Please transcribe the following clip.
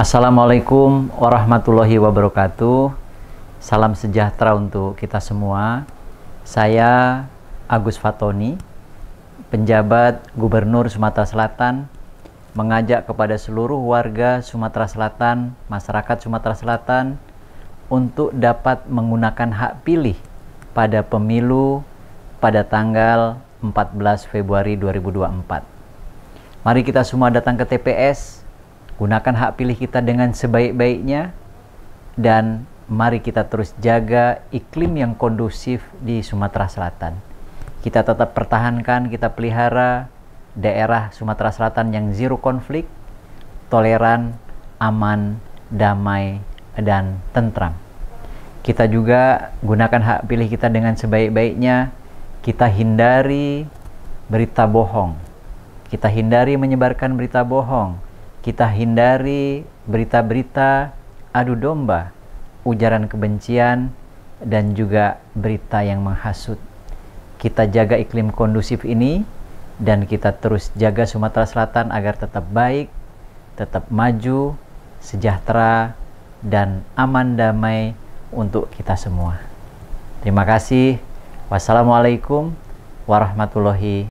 Assalamualaikum warahmatullahi wabarakatuh. Salam sejahtera untuk kita semua. Saya Agus Fatoni, penjabat Gubernur Sumatera Selatan, mengajak kepada seluruh warga Sumatera Selatan, masyarakat Sumatera Selatan, untuk dapat menggunakan hak pilih pada pemilu pada tanggal 14 Februari 2024. Mari kita semua datang ke TPS Gunakan hak pilih kita dengan sebaik-baiknya dan mari kita terus jaga iklim yang kondusif di Sumatera Selatan. Kita tetap pertahankan, kita pelihara daerah Sumatera Selatan yang zero konflik, toleran, aman, damai, dan tentram. Kita juga gunakan hak pilih kita dengan sebaik-baiknya. Kita hindari berita bohong. Kita hindari menyebarkan berita bohong kita hindari berita-berita adu domba, ujaran kebencian, dan juga berita yang menghasut. Kita jaga iklim kondusif ini dan kita terus jaga Sumatera Selatan agar tetap baik, tetap maju, sejahtera, dan aman damai untuk kita semua. Terima kasih. Wassalamualaikum warahmatullahi